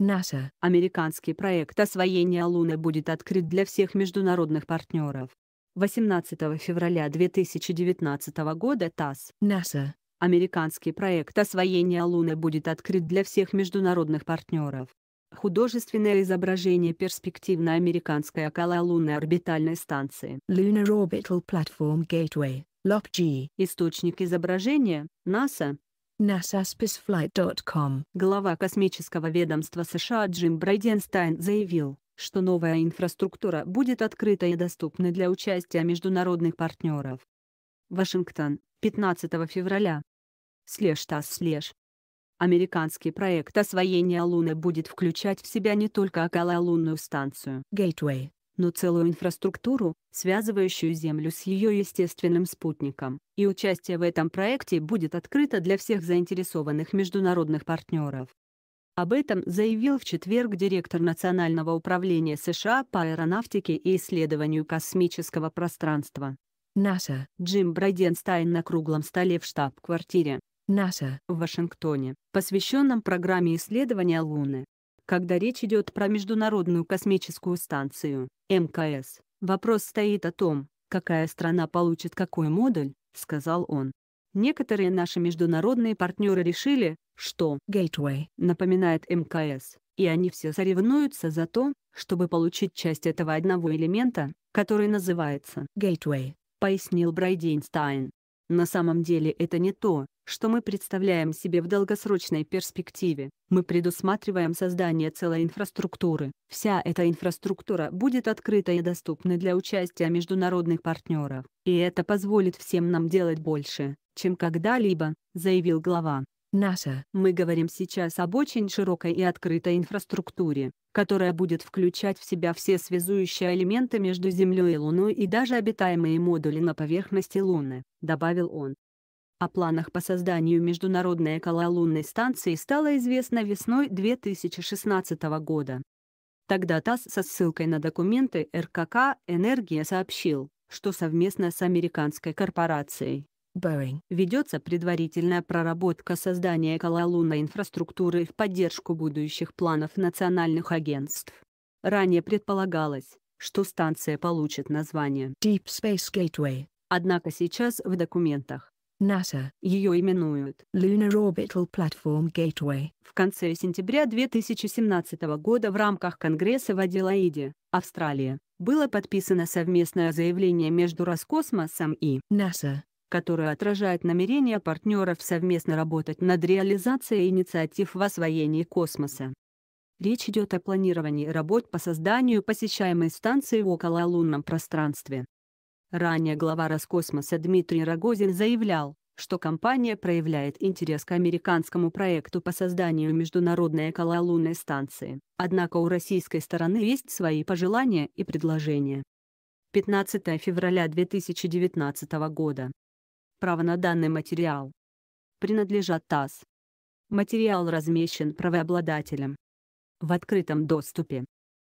НАСА. Американский проект освоения Луны будет открыт для всех международных партнеров. 18 февраля 2019 года ТАСС. НАСА. Американский проект освоения Луны будет открыт для всех международных партнеров. Художественное изображение перспективной американской окололунной орбитальной станции. Lunar Orbital Platform Gateway, LOPG. Источник изображения – НАСА, NASASpaceflight.com. Глава космического ведомства США Джим Брайденстайн заявил, что новая инфраструктура будет открыта и доступна для участия международных партнеров. Вашингтон, 15 февраля. Слеж ТАСС слеж. Американский проект освоения Луны будет включать в себя не только окололунную станцию Gateway, но целую инфраструктуру, связывающую Землю с ее естественным спутником, и участие в этом проекте будет открыто для всех заинтересованных международных партнеров. Об этом заявил в четверг директор Национального управления США по аэронавтике и исследованию космического пространства. НАСА Джим Брайденстайн на круглом столе в штаб-квартире НАСА в Вашингтоне, посвященном программе исследования Луны когда речь идет про Международную космическую станцию, МКС, вопрос стоит о том, какая страна получит какой модуль, сказал он. Некоторые наши международные партнеры решили, что Gateway напоминает МКС, и они все соревнуются за то, чтобы получить часть этого одного элемента, который называется Gateway, пояснил Брайденстайн. На самом деле это не то, что мы представляем себе в долгосрочной перспективе. Мы предусматриваем создание целой инфраструктуры. Вся эта инфраструктура будет открыта и доступна для участия международных партнеров. И это позволит всем нам делать больше, чем когда-либо, заявил глава. Наша. Мы говорим сейчас об очень широкой и открытой инфраструктуре, которая будет включать в себя все связующие элементы между Землей и Луной и даже обитаемые модули на поверхности Луны, добавил он. О планах по созданию Международной окололунной станции стало известно весной 2016 года. Тогда ТАСС со ссылкой на документы РКК «Энергия» сообщил, что совместно с американской корпорацией Boeing. Ведется предварительная проработка создания кололунной инфраструктуры в поддержку будущих планов национальных агентств. Ранее предполагалось, что станция получит название Deep Space Gateway, однако сейчас в документах NASA ее именуют Lunar Orbital Platform Gateway. В конце сентября 2017 года в рамках Конгресса в Аделаиде, Австралия, было подписано совместное заявление между Роскосмосом и NASA которая отражает намерение партнеров совместно работать над реализацией инициатив в освоении космоса. Речь идет о планировании работ по созданию посещаемой станции в окололунном пространстве. Ранее глава Роскосмоса Дмитрий Рогозин заявлял, что компания проявляет интерес к американскому проекту по созданию международной окололунной станции, однако у российской стороны есть свои пожелания и предложения. 15 февраля 2019 года. Право на данный материал принадлежат ТАСС. Материал размещен правообладателем в открытом доступе.